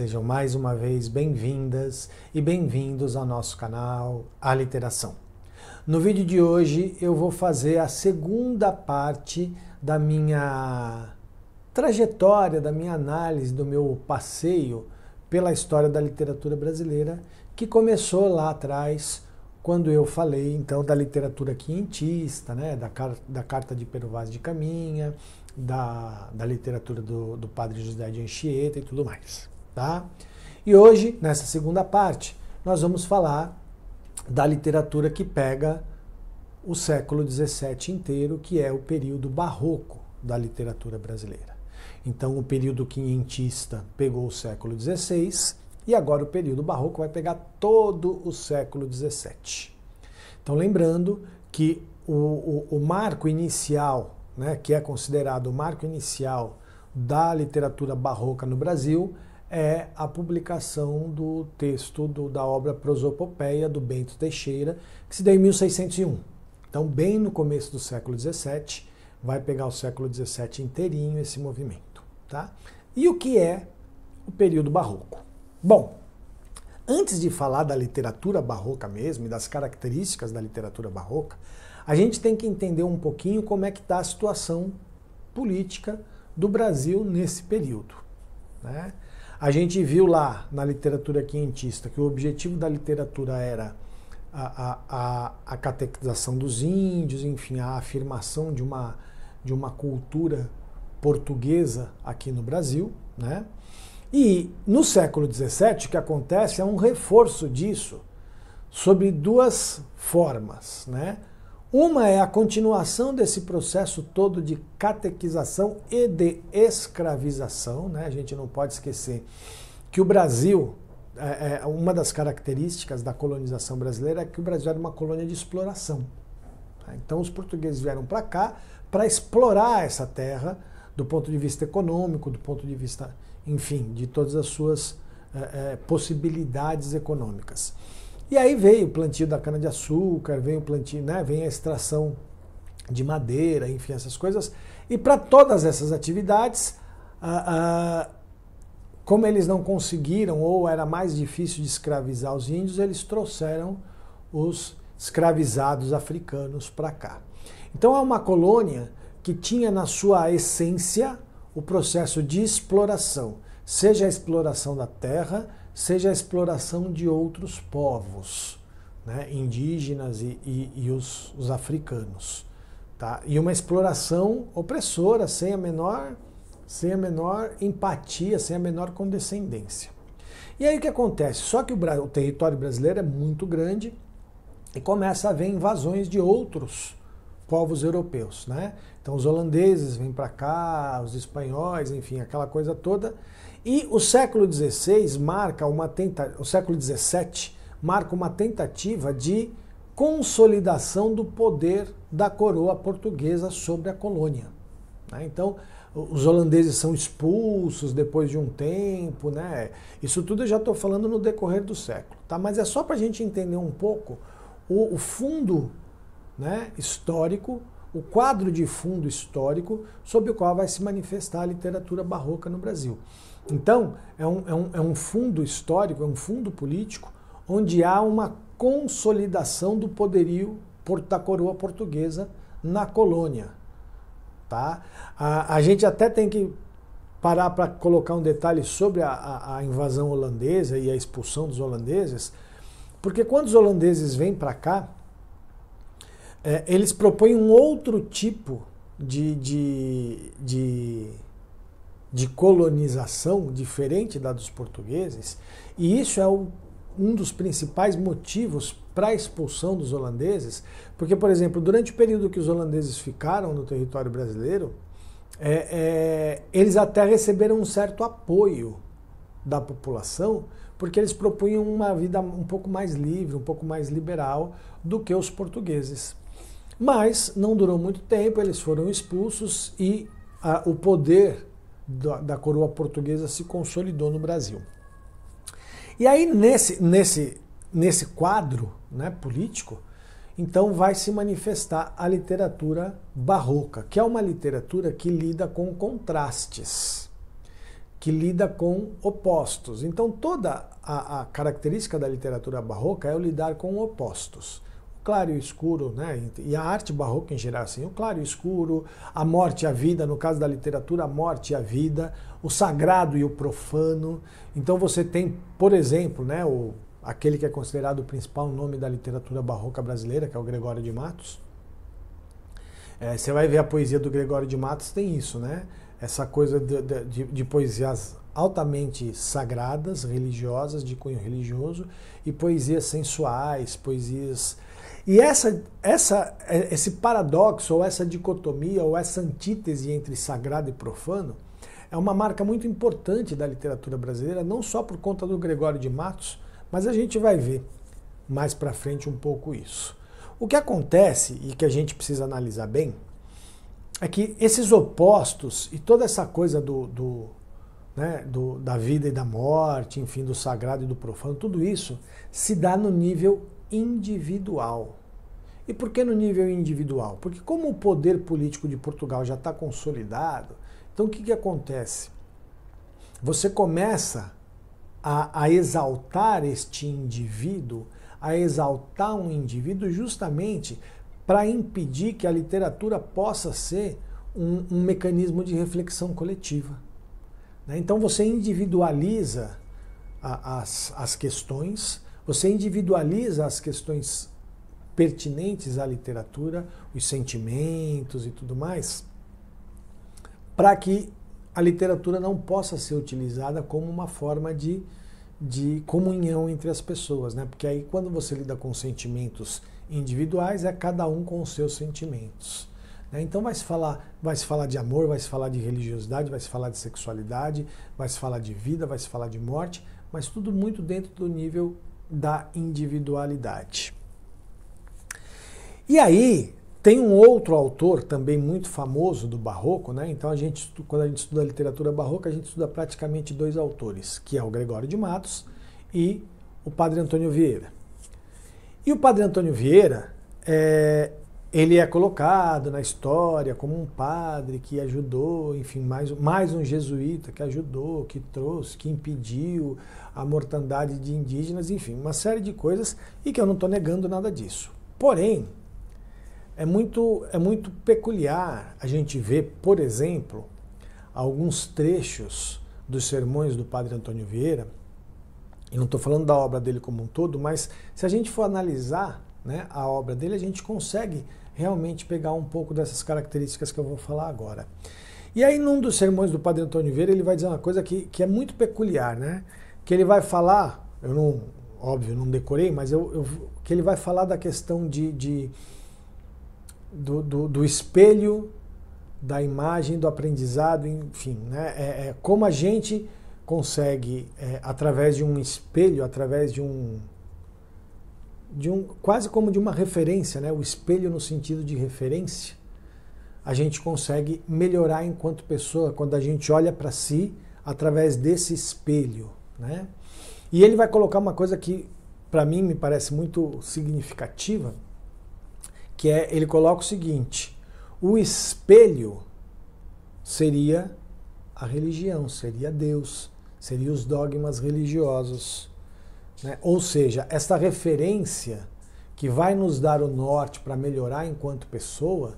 Sejam mais uma vez bem-vindas e bem-vindos ao nosso canal A Literação. No vídeo de hoje eu vou fazer a segunda parte da minha trajetória, da minha análise, do meu passeio pela história da literatura brasileira, que começou lá atrás quando eu falei então da literatura quintista, né, da, car da carta de Pero Vaz de Caminha, da, da literatura do, do padre José de Anchieta e tudo mais. Tá? E hoje, nessa segunda parte, nós vamos falar da literatura que pega o século XVII inteiro, que é o período barroco da literatura brasileira. Então, o período quinhentista pegou o século XVI e agora o período barroco vai pegar todo o século XVII. Então, lembrando que o, o, o marco inicial, né, que é considerado o marco inicial da literatura barroca no Brasil, é a publicação do texto do, da obra Prosopopeia do Bento Teixeira, que se deu em 1601. Então, bem no começo do século XVII, vai pegar o século XVII inteirinho esse movimento. Tá? E o que é o período barroco? Bom, antes de falar da literatura barroca mesmo e das características da literatura barroca, a gente tem que entender um pouquinho como é que está a situação política do Brasil nesse período. Né? A gente viu lá na literatura quentista que o objetivo da literatura era a, a, a, catequização dos índios, enfim, a afirmação de uma, de uma cultura portuguesa aqui no Brasil. Né? E no século XVII, o que acontece é um reforço disso sobre duas formas. Né? Uma é a continuação desse processo todo de catequização e de escravização. Né? A gente não pode esquecer que o Brasil, é, é, uma das características da colonização brasileira é que o Brasil era uma colônia de exploração. Tá? Então os portugueses vieram para cá para explorar essa terra do ponto de vista econômico, do ponto de vista, enfim, de todas as suas é, é possibilidades econômicas. E aí veio o plantio da cana-de-açúcar, veio o plantio, né, vem a extração de madeira, enfim, essas coisas. E para todas essas atividades, ah, ah, como eles não conseguiram ou era mais difícil de escravizar os índios, eles trouxeram os escravizados africanos para cá. Então é uma colônia que tinha na sua essência o processo de exploração, seja a exploração da terra, seja a exploração de outros povos, né, indígenas e, e, e os, os, africanos. Tá? E uma exploração opressora, sem a, menor, sem a menor empatia, sem a menor condescendência. E aí o que acontece? Só que o, o território brasileiro é muito grande e começa a haver invasões de outros povos europeus, né? Então os holandeses vêm para cá, os espanhóis, enfim, aquela coisa toda. E o século XVI marca uma tenta, o século XVII marca uma tentativa de consolidação do poder da coroa portuguesa sobre a colônia. Né? Então os holandeses são expulsos depois de um tempo, né? Isso tudo eu já estou falando no decorrer do século, tá? Mas é só para a gente entender um pouco o, o fundo né, histórico, o quadro de fundo histórico sobre o qual vai se manifestar a literatura barroca no Brasil. Então, é um, é um, é um fundo histórico, é um fundo político, onde há uma consolidação do poderio da coroa portuguesa na colônia. Tá? A, a gente até tem que parar para colocar um detalhe sobre a, a, a invasão holandesa e a expulsão dos holandeses, porque quando os holandeses vêm para cá, é, eles propõem um outro tipo de, de, de, de, colonização diferente da dos portugueses, e isso é o, um dos principais motivos para a expulsão dos holandeses, porque, por exemplo, durante o período que os holandeses ficaram no território brasileiro, é, é, eles até receberam um certo apoio da população, porque eles propunham uma vida um pouco mais livre, um pouco mais liberal do que os portugueses. Mas não durou muito tempo, eles foram expulsos e a, o poder da, da coroa portuguesa se consolidou no Brasil. E aí, nesse, nesse, nesse quadro né, político, então vai se manifestar a literatura barroca, que é uma literatura que lida com contrastes, que lida com opostos. Então, toda a, a característica da literatura barroca é o lidar com opostos claro e o escuro, né? E a arte barroca em geral assim, o claro e o escuro, a morte e a vida, no caso da literatura, a morte e a vida, o sagrado e o profano. Então você tem, por exemplo, né, o aquele que é considerado o principal nome da literatura barroca brasileira, que é o Gregório de Matos. É, você vai ver a poesia do Gregório de Matos, tem isso, né? Essa coisa de, de, de poesias altamente sagradas, religiosas, de cunho religioso, e poesias sensuais, poesias e essa, essa, é, esse paradoxo, ou essa dicotomia, ou essa antítese entre sagrado e profano, é uma marca muito importante da literatura brasileira, não só por conta do Gregório de Matos, mas a gente vai ver mais para frente um pouco isso. O que acontece e que a gente precisa analisar bem é que esses opostos e toda essa coisa do, do, né, do da vida e da morte, enfim, do sagrado e do profano, tudo isso se dá no nível individual. E por que no nível individual? Porque como o poder político de Portugal já está consolidado, então o que, que acontece? Você começa a, a exaltar este indivíduo, a exaltar um indivíduo justamente para impedir que a literatura possa ser um, um mecanismo de reflexão coletiva. Né? Então você individualiza a, as, as questões, você individualiza as questões pertinentes à literatura, os sentimentos e tudo mais, para que a literatura não possa ser utilizada como uma forma de, de comunhão entre as pessoas, né? Porque aí quando você lida com sentimentos individuais, é cada um com os seus sentimentos. Né? Então vai se falar, vai se falar de amor, vai se falar de religiosidade, vai se falar de sexualidade, vai se falar de vida, vai se falar de morte, mas tudo muito dentro do nível da individualidade. E aí, tem um outro autor também muito famoso do barroco, né? Então a gente quando a gente estuda a literatura barroca, a gente estuda praticamente dois autores, que é o Gregório de Matos e o Padre Antônio Vieira. E o Padre Antônio Vieira, é, ele é colocado na história como um padre que ajudou, enfim, mais, mais um jesuíta que ajudou, que trouxe, que impediu a mortandade de indígenas, enfim, uma série de coisas e que eu não estou negando nada disso. Porém, é muito, é muito peculiar a gente ver, por exemplo, alguns trechos dos sermões do padre Antônio Vieira, e não estou falando da obra dele como um todo, mas se a gente for analisar né, a obra dele, a gente consegue realmente pegar um pouco dessas características que eu vou falar agora. E aí, num dos sermões do Padre Antônio Oliveira, ele vai dizer uma coisa que, que é muito peculiar, né? Que ele vai falar, eu não, óbvio, não decorei, mas eu, eu que ele vai falar da questão de, de do, do, do, espelho, da imagem, do aprendizado, enfim, né? É, é como a gente consegue, é, através de um espelho, através de um de um quase como de uma referência, né? O espelho no sentido de referência, a gente consegue melhorar enquanto pessoa quando a gente olha para si através desse espelho, né? E ele vai colocar uma coisa que para mim me parece muito significativa, que é ele coloca o seguinte: o espelho seria a religião, seria Deus, seria os dogmas religiosos. Né? Ou seja, essa referência que vai nos dar o norte para melhorar enquanto pessoa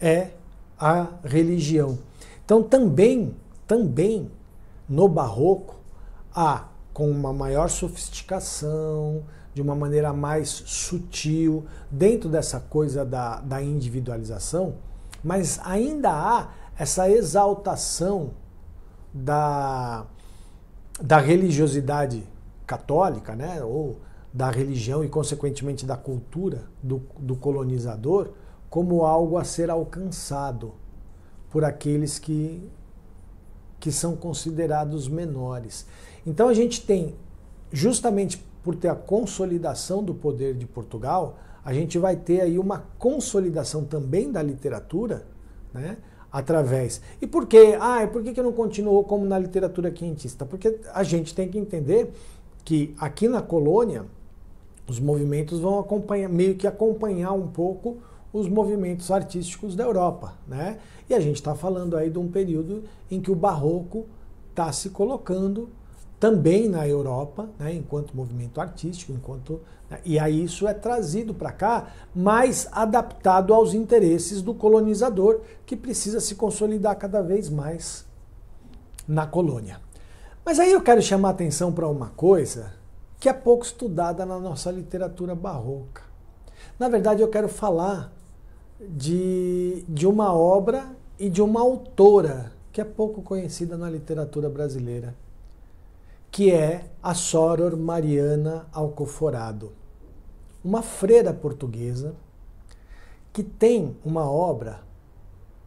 é a religião. Então também, também no barroco há com uma maior sofisticação, de uma maneira mais sutil, dentro dessa coisa da, da individualização, mas ainda há essa exaltação da, da religiosidade católica, né, ou da religião e, consequentemente, da cultura do, do colonizador, como algo a ser alcançado por aqueles que, que são considerados menores. Então a gente tem, justamente por ter a consolidação do poder de Portugal, a gente vai ter aí uma consolidação também da literatura, né? Através. E por quê? Ah, e por que, que não continuou como na literatura quentista? Porque a gente tem que entender que aqui na colônia os movimentos vão acompanhar, meio que acompanhar um pouco os movimentos artísticos da Europa, né? E a gente está falando aí de um período em que o barroco está se colocando também na Europa, né, enquanto movimento artístico, enquanto né, e aí isso é trazido para cá, mais adaptado aos interesses do colonizador que precisa se consolidar cada vez mais na colônia. Mas aí eu quero chamar atenção para uma coisa que é pouco estudada na nossa literatura barroca. Na verdade, eu quero falar de, de uma obra e de uma autora que é pouco conhecida na literatura brasileira, que é a Soror Mariana Alcoforado, uma freira portuguesa que tem uma obra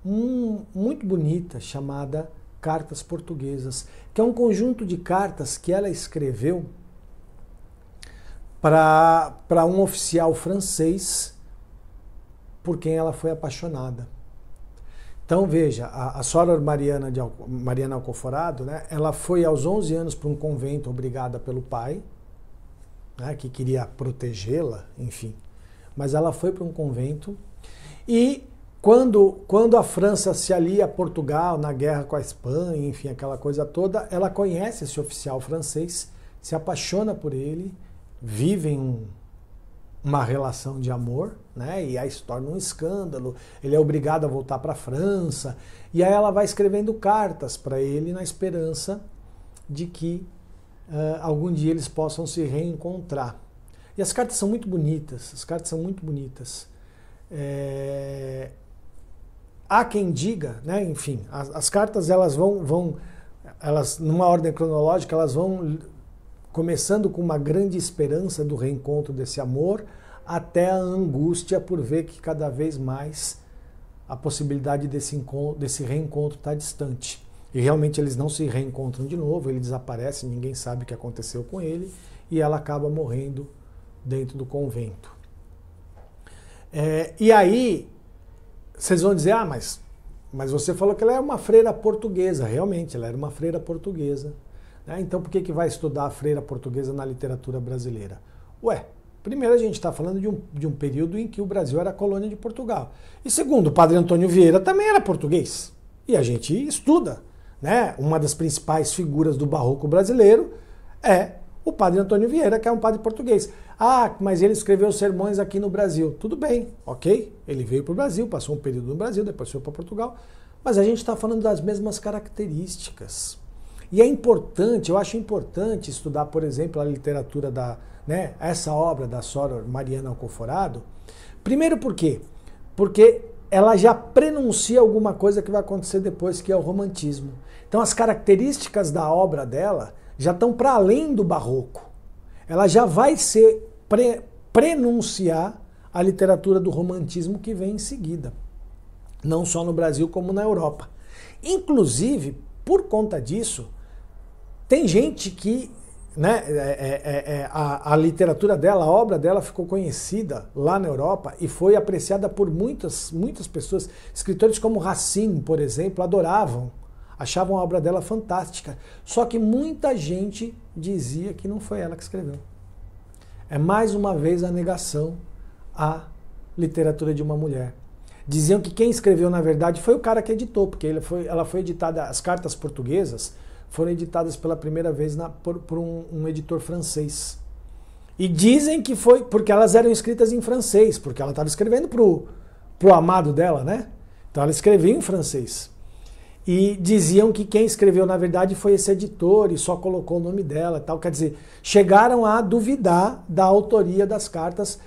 muito bonita chamada Cartas Portuguesas, que é um conjunto de cartas que ela escreveu para um oficial francês por quem ela foi apaixonada. Então veja, a, a Soror Mariana, de, Mariana Alcoforado, né, ela foi aos 11 anos para um convento obrigada pelo pai, né, que queria protegê-la, enfim. Mas ela foi para um convento e quando, quando a França se alia a Portugal na guerra com a Espanha, enfim, aquela coisa toda, ela conhece esse oficial francês, se apaixona por ele, vivem um, uma relação de amor, né? E aí se torna um escândalo. Ele é obrigado a voltar para a França. E aí ela vai escrevendo cartas para ele na esperança de que uh, algum dia eles possam se reencontrar. E as cartas são muito bonitas. As cartas são muito bonitas. É há quem diga, né? enfim, as, as, cartas elas vão, vão, elas numa ordem cronológica, elas vão começando com uma grande esperança do reencontro desse amor, até a angústia por ver que cada vez mais a possibilidade desse, encontro, desse reencontro está distante. E realmente eles não se reencontram de novo, ele desaparece, ninguém sabe o que aconteceu com ele, e ela acaba morrendo dentro do convento. É, e aí vocês vão dizer, ah, mas, mas você falou que ela é uma freira portuguesa. Realmente, ela era uma freira portuguesa. Né? Então por que, que vai estudar a freira portuguesa na literatura brasileira? Ué, Primeiro, a gente está falando de um, de um período em que o Brasil era colônia de Portugal. E segundo, o padre Antônio Vieira também era português. E a gente estuda. Né? Uma das principais figuras do barroco brasileiro é o padre Antônio Vieira, que é um padre português. Ah, mas ele escreveu sermões aqui no Brasil. Tudo bem, ok? Ele veio para o Brasil, passou um período no Brasil, depois foi para Portugal. Mas a gente está falando das mesmas características. E é importante, eu acho importante estudar, por exemplo, a literatura da, né, essa obra da Soror Mariana Alcoforado. Primeiro por quê? Porque ela já prenuncia alguma coisa que vai acontecer depois, que é o romantismo. Então as características da obra dela já estão para além do barroco ela já vai ser pre, prenunciar a literatura do romantismo que vem em seguida, não só no Brasil como na Europa. Inclusive, por conta disso, tem gente que né, é, é, é, é a, a, literatura dela, a obra dela ficou conhecida lá na Europa e foi apreciada por muitas, muitas pessoas. Escritores como Racine, por exemplo, adoravam achavam a obra dela fantástica. Só que muita gente dizia que não foi ela que escreveu. É mais uma vez a negação à literatura de uma mulher. Diziam que quem escreveu, na verdade, foi o cara que editou, porque ele foi, ela foi editada, as cartas portuguesas foram editadas pela primeira vez na, por, por um, um editor francês. E dizem que foi porque elas eram escritas em francês, porque ela estava escrevendo para o amado dela, né? Então ela escrevia em francês e diziam que quem escreveu na verdade foi esse editor e só colocou o nome dela, tal, quer dizer, chegaram a duvidar da autoria das cartas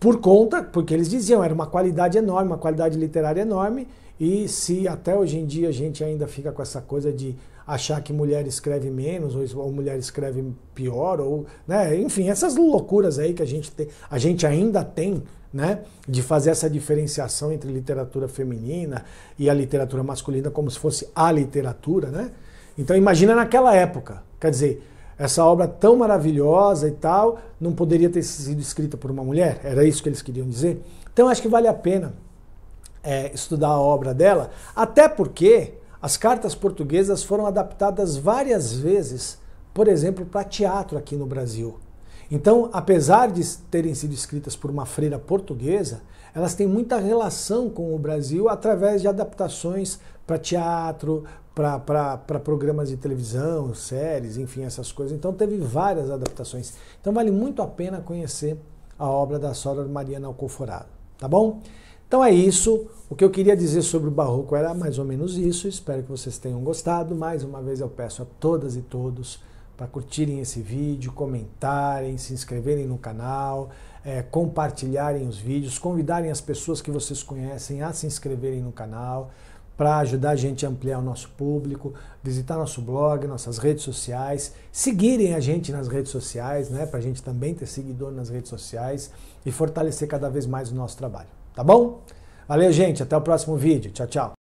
por conta, porque eles diziam, era uma qualidade enorme, uma qualidade literária enorme, e se até hoje em dia a gente ainda fica com essa coisa de achar que mulher escreve menos, ou, mulher escreve pior, ou, né, enfim, essas loucuras aí que a gente tem, a gente ainda tem né? de fazer essa diferenciação entre literatura feminina e a literatura masculina como se fosse a literatura. Né? Então imagina naquela época, quer dizer, essa obra tão maravilhosa e tal não poderia ter sido escrita por uma mulher? Era isso que eles queriam dizer? Então acho que vale a pena é, estudar a obra dela, até porque as cartas portuguesas foram adaptadas várias vezes, por exemplo, para teatro aqui no Brasil. Então, apesar de terem sido escritas por uma freira portuguesa, elas têm muita relação com o Brasil através de adaptações para teatro, para programas de televisão, séries, enfim, essas coisas. Então, teve várias adaptações. Então, vale muito a pena conhecer a obra da Sora Mariana Alcoforado, tá bom? Então é isso. O que eu queria dizer sobre o barroco era mais ou menos isso. Espero que vocês tenham gostado. Mais uma vez eu peço a todas e todos para curtirem esse vídeo, comentarem, se inscreverem no canal, é, compartilharem os vídeos, convidarem as pessoas que vocês conhecem a se inscreverem no canal para ajudar a gente a ampliar o nosso público, visitar nosso blog, nossas redes sociais, seguirem a gente nas redes sociais, né, para a gente também ter seguidor nas redes sociais e fortalecer cada vez mais o nosso trabalho, tá bom? Valeu, gente, até o próximo vídeo. Tchau, tchau.